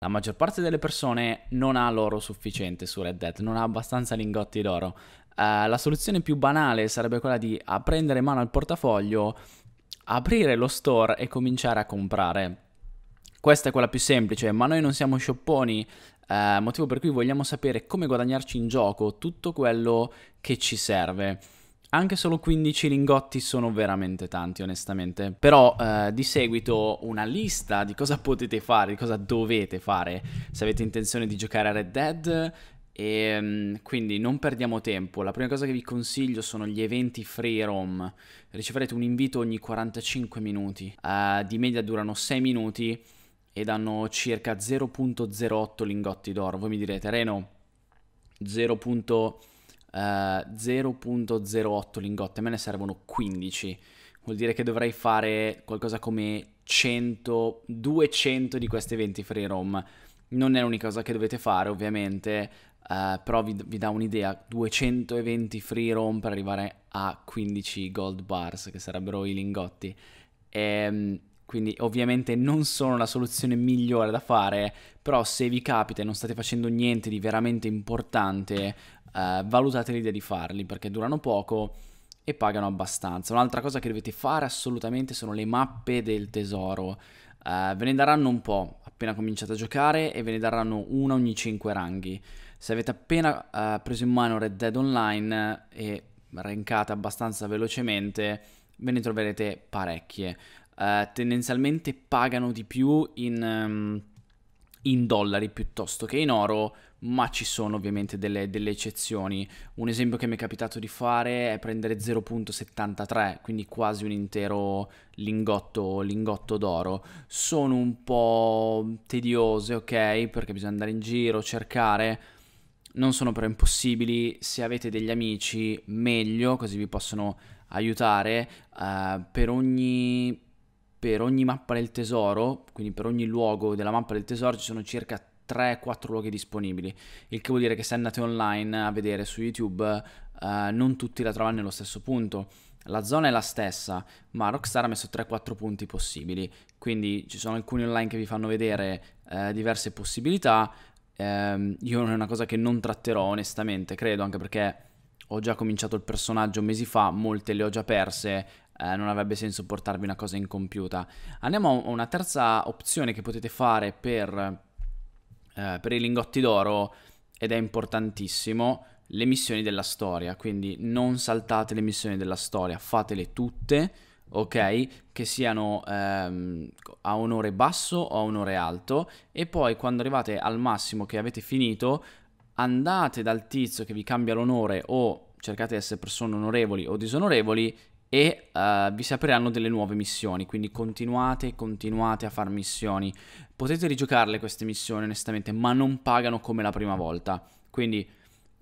La maggior parte delle persone non ha l'oro sufficiente su Red Dead, non ha abbastanza lingotti d'oro. Uh, la soluzione più banale sarebbe quella di prendere mano al portafoglio, aprire lo store e cominciare a comprare. Questa è quella più semplice, ma noi non siamo shopponi, uh, eh, motivo per cui vogliamo sapere come guadagnarci in gioco tutto quello che ci serve. Anche solo 15 lingotti sono veramente tanti, onestamente. Però eh, di seguito una lista di cosa potete fare, di cosa dovete fare se avete intenzione di giocare a Red Dead. E ehm, quindi non perdiamo tempo. La prima cosa che vi consiglio sono gli eventi free roam. Riceverete un invito ogni 45 minuti. Uh, di media durano 6 minuti e danno circa 0.08 lingotti d'oro. Voi mi direte, Reno, 0.08. 0.08 eh, lingotte, me ne servono 15. Vuol dire che dovrei fare qualcosa come 100, 200 di questi eventi free roam. Non è l'unica cosa che dovete fare, ovviamente, uh, però vi, vi dà un'idea. 220 free roam per arrivare a 15 gold bars, che sarebbero i lingotti. E, ehm, quindi ovviamente non sono la soluzione migliore da fare, però se vi capita e non state facendo niente di veramente importante, eh, valutate l'idea di farli perché durano poco e pagano abbastanza. Un'altra cosa che dovete fare assolutamente sono le mappe del tesoro. Eh, ve ne daranno un po' appena cominciate a giocare e ve ne daranno una ogni 5 ranghi. Se avete appena eh, preso in mano Red Dead Online e rankate abbastanza velocemente, ve ne troverete parecchie. Eh, tendenzialmente pagano di più in, um, in, dollari piuttosto che in oro, ma ci sono ovviamente delle, delle eccezioni. Un esempio che mi è capitato di fare è prendere 0.73, quindi quasi un intero lingotto, lingotto d'oro. Sono un po' tediose, ok, perché bisogna andare in giro, cercare non sono però impossibili, se avete degli amici meglio, così vi possono aiutare. Uh, per ogni per ogni mappa del tesoro, quindi per ogni luogo della mappa del tesoro ci sono circa 3-4 luoghi disponibili, il che vuol dire che se andate online a vedere su YouTube eh, non tutti la trovano nello stesso punto. La zona è la stessa, ma Rockstar ha messo 3-4 punti possibili, quindi ci sono alcuni online che vi fanno vedere eh, diverse possibilità. Eh, io non è una cosa che non tratterò onestamente, credo, anche perché ho già cominciato il personaggio mesi fa, molte le ho già perse, eh, non avrebbe senso portarvi una cosa incompiuta. Andiamo a una terza opzione che potete fare per, eh, per i lingotti d'oro ed è importantissimo, le missioni della storia, quindi non saltate le missioni della storia, fatele tutte, ok? Che siano ehm, a onore basso o a onore alto e poi quando arrivate al massimo che avete finito andate dal tizio che vi cambia l'onore o cercate di essere persone onorevoli o disonorevoli e uh, vi si apriranno delle nuove missioni, quindi continuate, continuate a fare missioni. Potete rigiocarle queste missioni onestamente, ma non pagano come la prima volta. Quindi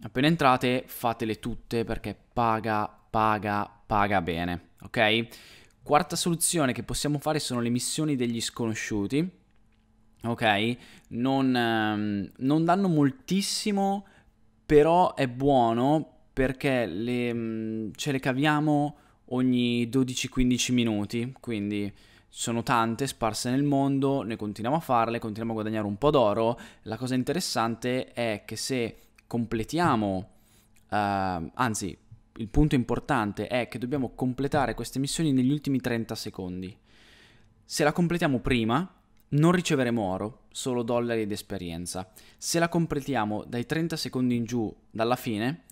appena entrate fatele tutte perché paga, paga, paga bene, ok? Quarta soluzione che possiamo fare sono le missioni degli sconosciuti, ok? Non, ehm, non danno moltissimo, però è buono perché le, mh, mm, ce le caviamo ogni 12-15 minuti, quindi sono tante sparse nel mondo, ne continuiamo a farle, continuiamo a guadagnare un po' d'oro. La cosa interessante è che se completiamo, uh, anzi il punto importante è che dobbiamo completare queste missioni negli ultimi 30 secondi. Se la completiamo prima, non riceveremo oro, solo dollari ed esperienza. Se la completiamo dai 30 secondi in giù dalla fine,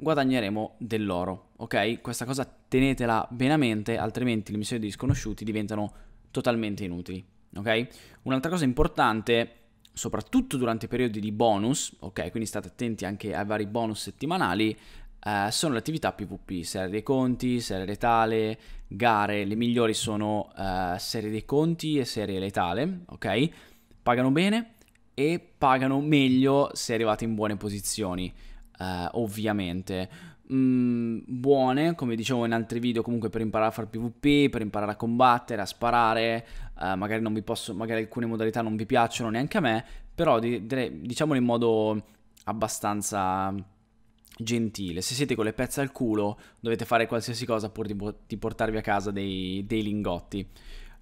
guadagneremo dell'oro, ok? Questa cosa tenetela bene a mente, altrimenti le missioni degli sconosciuti diventano totalmente inutili, ok? Un'altra cosa importante, soprattutto durante i periodi di bonus, ok? Quindi state attenti anche ai vari bonus settimanali, eh, sono le attività PvP, serie dei conti, serie letale, gare, le migliori sono eh, serie dei conti e serie letale, ok? Pagano bene e pagano meglio se arrivate in buone posizioni eh, ovviamente. Mm, buone, come dicevo in altri video, comunque per imparare a fare PvP, per imparare a combattere, a sparare, eh, magari, posso, magari alcune modalità non vi piacciono neanche a me, però di, di, diciamolo in modo abbastanza gentile. Se siete con le pezze al culo, dovete fare qualsiasi cosa pur di, di portarvi a casa dei, dei lingotti.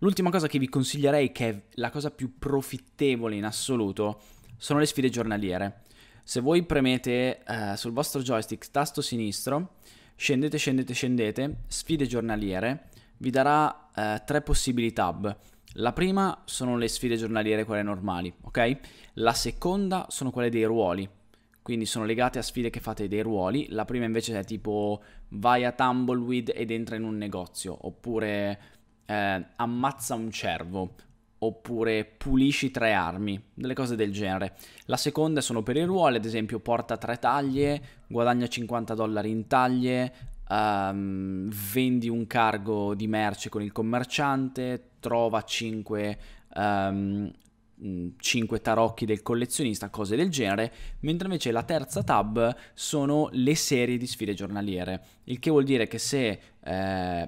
L'ultima cosa che vi consiglierei, che è la cosa più profittevole in assoluto, sono le sfide giornaliere se voi premete eh, sul vostro joystick tasto sinistro, scendete, scendete, scendete, sfide giornaliere, vi darà eh, tre possibili tab. La prima sono le sfide giornaliere, quelle normali, ok? La seconda sono quelle dei ruoli, quindi sono legate a sfide che fate dei ruoli. La prima invece è tipo vai a Tumbleweed ed entra in un negozio, oppure eh, ammazza un cervo, oppure pulisci tre armi, delle cose del genere. La seconda sono per i ruoli, ad esempio porta tre taglie, guadagna 50 dollari in taglie, um, vendi un cargo di merce con il commerciante, trova 5 um, 5 tarocchi del collezionista, cose del genere, mentre invece la terza tab sono le serie di sfide giornaliere, il che vuol dire che se eh,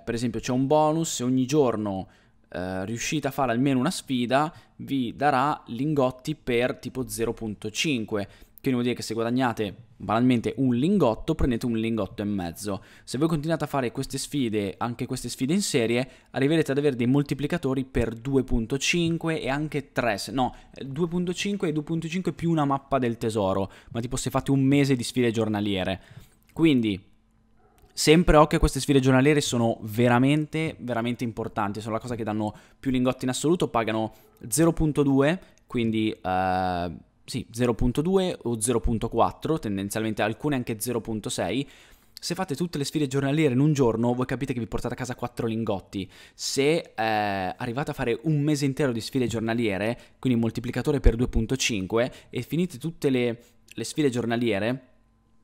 per esempio c'è un bonus, se ogni giorno eh, riuscite a fare almeno una sfida, vi darà lingotti per tipo 0.5. Quindi vuol dire che se guadagnate banalmente un lingotto, prendete un lingotto e mezzo. Se voi continuate a fare queste sfide, anche queste sfide in serie, arriverete ad avere dei moltiplicatori per 2.5 e anche 3, no, 2.5 e 2.5 più una mappa del tesoro, ma tipo se fate un mese di sfide giornaliere. Quindi sempre occhio a queste sfide giornaliere, sono veramente, veramente importanti, sono la cosa che danno più lingotti in assoluto, pagano 0.2, quindi... Uh, sì, 0.2 o 0.4, tendenzialmente alcune anche 0.6, se fate tutte le sfide giornaliere in un giorno, voi capite che vi portate a casa 4 lingotti. Se eh, arrivate a fare un mese intero di sfide giornaliere, quindi moltiplicatore per 2.5, e finite tutte le, le sfide giornaliere,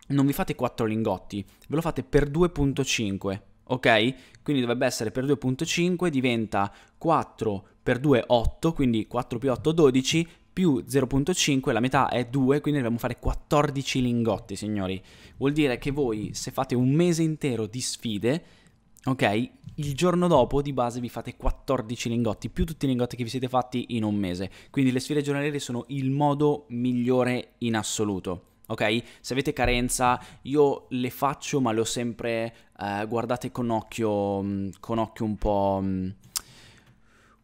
non vi fate 4 lingotti, ve lo fate per 2.5, ok? Quindi dovrebbe essere per 2.5, diventa 4 per 2, 8, quindi 4 più 8, 12, più 0.5, la metà è 2, quindi dobbiamo fare 14 lingotti, signori. Vuol dire che voi, se fate un mese intero di sfide, ok? Il giorno dopo di base vi fate 14 lingotti, più tutti i lingotti che vi siete fatti in un mese. Quindi le sfide giornaliere sono il modo migliore in assoluto ok? Se avete carenza, io le faccio, ma le ho sempre eh, guardate con occhio, mm, con occhio un po'... Mm,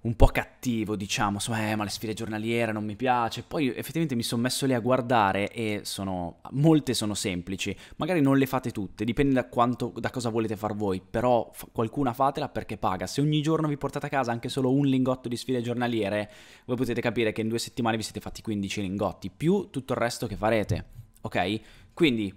un po' cattivo, diciamo, so, eh, ma le sfide giornaliere non mi piace. Poi effettivamente mi sono messo lì a guardare e sono molte sono semplici. Magari non le fate tutte, dipende da quanto da cosa volete far voi, però fa, qualcuna fatela perché paga. Se ogni giorno vi portate a casa anche solo un lingotto di sfide giornaliere, voi potete capire che in due settimane vi siete fatti 15 lingotti più tutto il resto che farete ok? Quindi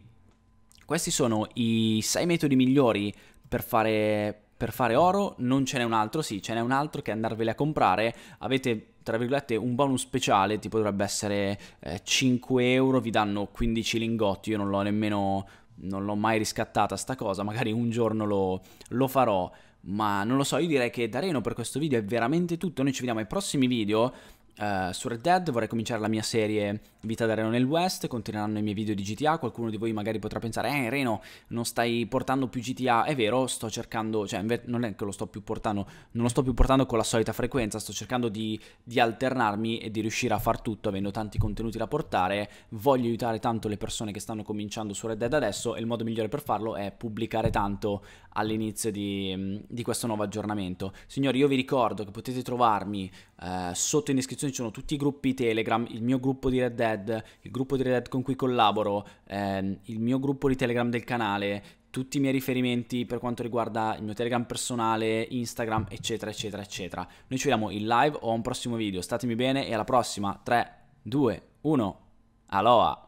questi sono i 6 metodi migliori per fare, per fare oro, non ce n'è un altro, sì, ce n'è un altro che andarveli a comprare, avete tra virgolette un bonus speciale, tipo dovrebbe essere eh, 5 euro, vi danno 15 lingotti, io non l'ho nemmeno, non l'ho mai riscattata sta cosa, magari un giorno lo, lo farò, ma non lo so, io direi che da Reno per questo video è veramente tutto, noi ci vediamo ai prossimi video Uh, su Red Dead, vorrei cominciare la mia serie Vita da Reno nel West, continueranno i miei video di GTA, qualcuno di voi magari potrà pensare eh Reno non stai portando più GTA, è vero, sto cercando, cioè non è che lo sto più portando, non lo sto più portando con la solita frequenza, sto cercando di, di alternarmi e di riuscire a far tutto avendo tanti contenuti da portare, voglio aiutare tanto le persone che stanno cominciando su Red Dead adesso e il modo migliore per farlo è pubblicare tanto all'inizio di, di questo nuovo aggiornamento. Signori io vi ricordo che potete trovarmi uh, sotto in descrizione descrizione ci sono tutti i gruppi Telegram, il mio gruppo di Red Dead, il gruppo di Red Dead con cui collaboro, ehm, il mio gruppo di Telegram del canale, tutti i miei riferimenti per quanto riguarda il mio Telegram personale, Instagram, eccetera, eccetera, eccetera. Noi ci vediamo in live o a un prossimo video. Statemi bene e alla prossima. 3, 2, 1. Aloha!